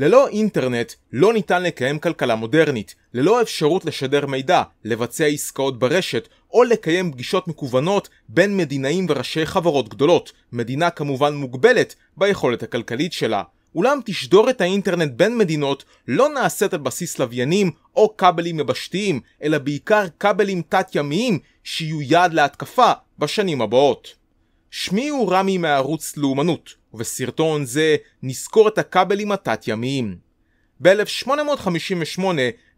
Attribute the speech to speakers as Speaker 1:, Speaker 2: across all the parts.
Speaker 1: ללא אינטרנט לא ניתן לקיים כלכלה מודרנית, ללא אפשרות לשדר מידע, לבצע עסקאות ברשת, או לקיים פגישות מקוונות בין מדינאים וראשי חברות גדולות, מדינה כמובן מוגבלת ביכולת הכלכלית שלה. אולם תשדורת האינטרנט בין מדינות לא נעשית על בסיס לוויינים או כבלים יבשתיים, אלא בעיקר כבלים תת-ימיים שיהיו יעד להתקפה בשנים הבאות. שמי הוא רמי מערוץ לאומנות, ובסרטון זה נזכור את הכבלים התת-ימיים. ב-1858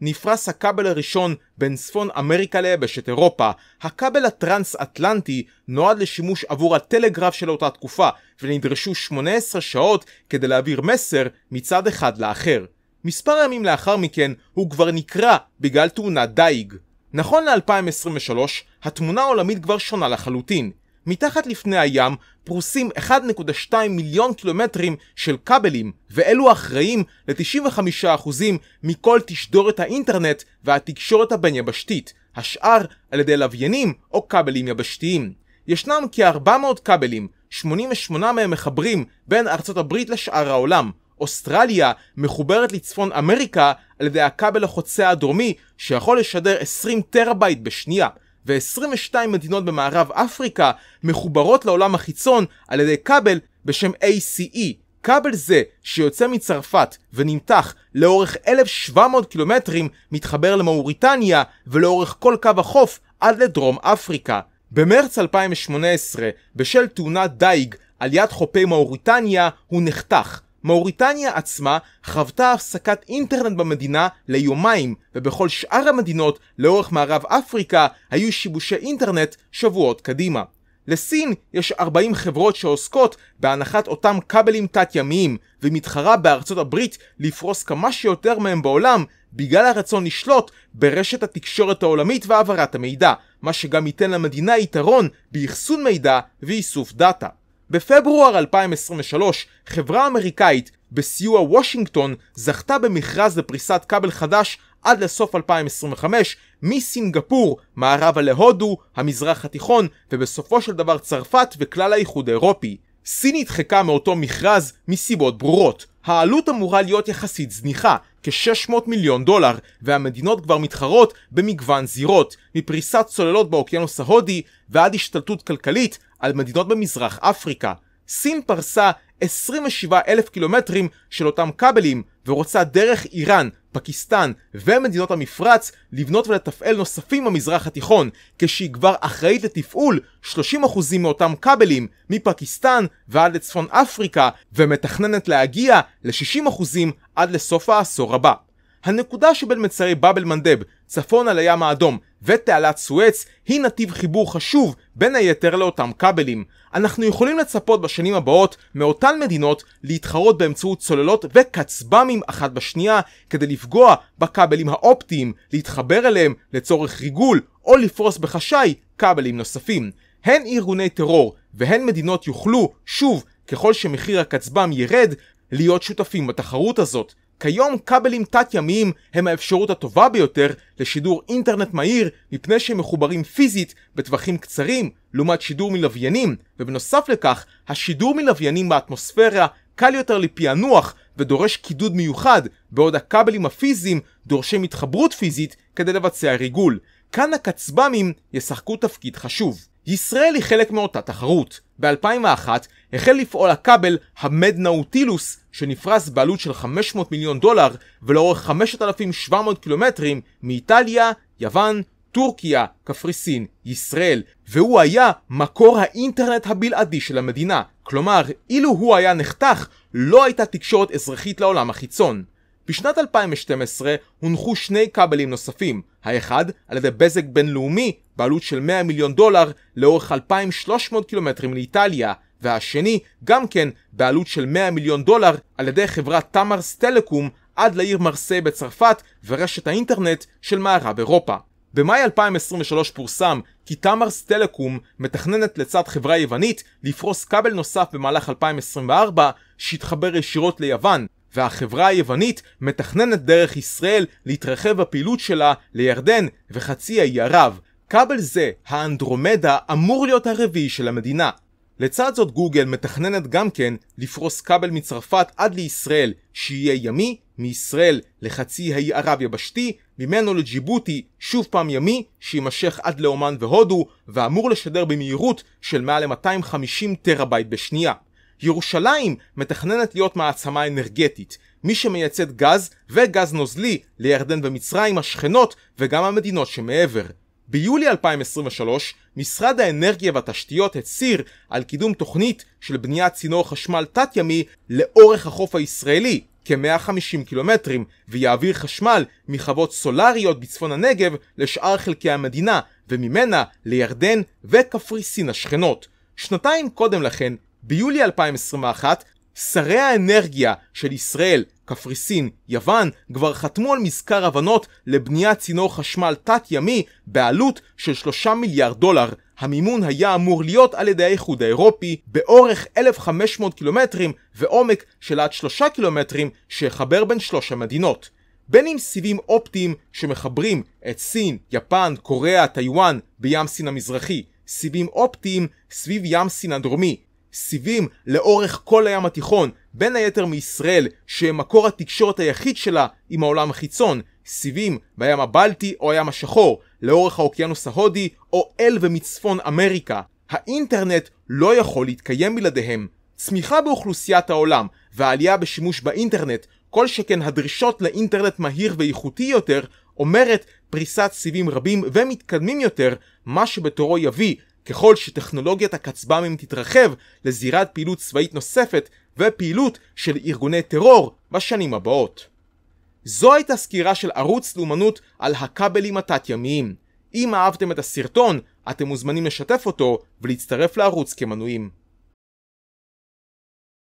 Speaker 1: נפרס הכבל הראשון בין צפון אמריקה ליבשת אירופה. הכבל הטרנס-אטלנטי נועד לשימוש עבור הטלגרף של אותה תקופה, ונדרשו 18 שעות כדי להעביר מסר מצד אחד לאחר. מספר ימים לאחר מכן הוא כבר נקרע בגלל תאונת דייג. נכון ל-2023, התמונה העולמית כבר שונה לחלוטין. מתחת לפני הים פרוסים 1.2 מיליון קילומטרים של כבלים, ואלו אחראים ל-95% מכל תשדורת האינטרנט והתקשורת הבין-יבשתית, השאר על ידי לוויינים או כבלים יבשתיים. ישנם כ-400 כבלים, 88 מהם מחברים בין ארצות הברית לשאר העולם. אוסטרליה מחוברת לצפון אמריקה על ידי הכבל החוצה הדרומי שיכול לשדר 20 טראבייט בשנייה. ו-22 מדינות במערב אפריקה מחוברות לעולם החיצון על ידי כבל בשם ACE. כבל זה שיוצא מצרפת ונמתח לאורך 1,700 קילומטרים מתחבר למאוריטניה ולאורך כל קו החוף עד לדרום אפריקה. במרץ 2018, בשל תאונת דייג על יד חופי מאוריטניה, הוא נחתך. מאוריטניה עצמה חוותה הפסקת אינטרנט במדינה ליומיים, ובכל שאר המדינות לאורך מערב אפריקה היו שיבושי אינטרנט שבועות קדימה. לסין יש 40 חברות שעוסקות בהנחת אותם כבלים תת-ימיים, ומתחרה בארצות הברית לפרוס כמה שיותר מהם בעולם, בגלל הרצון לשלוט ברשת התקשורת העולמית והעברת המידע, מה שגם ייתן למדינה יתרון באחסון מידע ואיסוף דאטה. בפברואר 2023, חברה אמריקאית בסיוע וושינגטון זכתה במכרז לפריסת כבל חדש עד לסוף 2025 מסינגפור, מערבה להודו, המזרח התיכון ובסופו של דבר צרפת וכלל האיחוד האירופי. סין נדחקה מאותו מכרז מסיבות ברורות. העלות אמורה להיות יחסית זניחה, כ-600 מיליון דולר, והמדינות כבר מתחרות במגוון זירות, מפריסת צוללות באוקיינוס ההודי ועד השתלטות כלכלית על מדינות במזרח אפריקה. סין פרסה 27 אלף קילומטרים של אותם כבלים, ורוצה דרך איראן, פקיסטן ומדינות המפרץ לבנות ולתפעל נוספים במזרח התיכון, כשהיא כבר אחראית לתפעול 30% מאותם כבלים מפקיסטן ועד לצפון אפריקה, ומתכננת להגיע ל-60% עד לסוף העשור הבא. הנקודה שבין מצרי באב אל-מנדב, על הים האדום, ותעלת סואץ, היא נתיב חיבור חשוב, בין היתר לאותם כבלים. אנחנו יכולים לצפות בשנים הבאות מאותן מדינות להתחרות באמצעות צוללות וכצב"מים אחת בשנייה, כדי לפגוע בכבלים האופטיים, להתחבר אליהם לצורך ריגול, או לפרוס בחשאי כבלים נוספים. הן ארגוני טרור והן מדינות יוכלו, שוב, ככל שמחיר הכצב"ם ירד, להיות שותפים בתחרות הזאת. כיום כבלים תת-ימיים הם האפשרות הטובה ביותר לשידור אינטרנט מהיר מפני שהם מחוברים פיזית בטווחים קצרים לעומת שידור מלוויינים ובנוסף לכך השידור מלוויינים באטמוספירה קל יותר לפענוח ודורש קידוד מיוחד בעוד הכבלים הפיזיים דורשים התחברות פיזית כדי לבצע ריגול. כאן הקצב"מים ישחקו תפקיד חשוב. ישראל היא חלק מאותה תחרות. ב-2001 החל לפעול הכבל המדנאוטילוס שנפרס בעלות של 500 מיליון דולר ולאורך 5,700 קילומטרים מאיטליה, יוון, טורקיה, קפריסין, ישראל, והוא היה מקור האינטרנט הבלעדי של המדינה. כלומר, אילו הוא היה נחתך, לא הייתה תקשורת אזרחית לעולם החיצון. בשנת 2012 הונחו שני כבלים נוספים, האחד על ידי בזק בינלאומי בעלות של 100 מיליון דולר לאורך 2,300 קילומטרים לאיטליה, והשני גם כן בעלות של 100 מיליון דולר על ידי חברת תמרס טלקום עד לעיר מרסיי בצרפת ורשת האינטרנט של מערב אירופה. במאי 2023 פורסם כי תמרס טלקום מתכננת לצד חברה יוונית לפרוס כבל נוסף במהלך 2024 שיתחבר ישירות ליוון, והחברה היוונית מתכננת דרך ישראל להתרחב בפעילות שלה לירדן וחצי האי ערב. כבל זה, האנדרומדה, אמור להיות הרביעי של המדינה. לצד זאת גוגל מתכננת גם כן לפרוס כבל מצרפת עד לישראל, שיהיה ימי, מישראל לחצי האי ערב יבשתי, ממנו לג'יבוטי, שוב פעם ימי, שיימשך עד לאומן והודו, ואמור לשדר במהירות של מעל ל-250 טראבייט בשנייה. ירושלים מתכננת להיות מעצמה אנרגטית, מי שמייצאת גז וגז נוזלי לירדן ומצרים השכנות וגם המדינות שמעבר. ביולי 2023, משרד האנרגיה והתשתיות הצהיר על קידום תוכנית של בניית צינור חשמל תת-ימי לאורך החוף הישראלי, כ-150 קילומטרים, ויעביר חשמל מחוות סולריות בצפון הנגב לשאר חלקי המדינה, וממנה לירדן וקפריסין השכנות. שנתיים קודם לכן, ביולי 2021, שרי האנרגיה של ישראל, קפריסין, יוון, כבר חתמו על מזכר הבנות לבניית צינור חשמל תת-ימי בעלות של 3 מיליארד דולר. המימון היה אמור להיות על ידי האיחוד האירופי באורך 1,500 קילומטרים ועומק של עד 3 קילומטרים שיחבר בין שלוש המדינות. בין אם סיבים אופטיים שמחברים את סין, יפן, קוריאה, טיוואן בים סין המזרחי, סיבים אופטיים סביב ים סין הדרומי, סיבים לאורך כל הים התיכון, בין היתר מישראל, שמקור התקשורת היחיד שלה עם העולם החיצון, סיבים בים הבלטי או הים השחור, לאורך האוקיינוס ההודי או אל ומצפון אמריקה. האינטרנט לא יכול להתקיים בלעדיהם. צמיחה באוכלוסיית העולם והעלייה בשימוש באינטרנט, כל שכן הדרישות לאינטרנט מהיר ואיכותי יותר, אומרת פריסת סיבים רבים ומתקדמים יותר, מה שבתורו יביא ככל שטכנולוגיית הכצב"מים תתרחב לזירת פעילות צבאית נוספת ופעילות של ארגוני טרור בשנים הבאות. זו הייתה סקירה של ערוץ לאומנות על הכבלים התת-ימיים. אם אהבתם את הסרטון, אתם מוזמנים לשתף אותו ולהצטרף לערוץ כמנויים.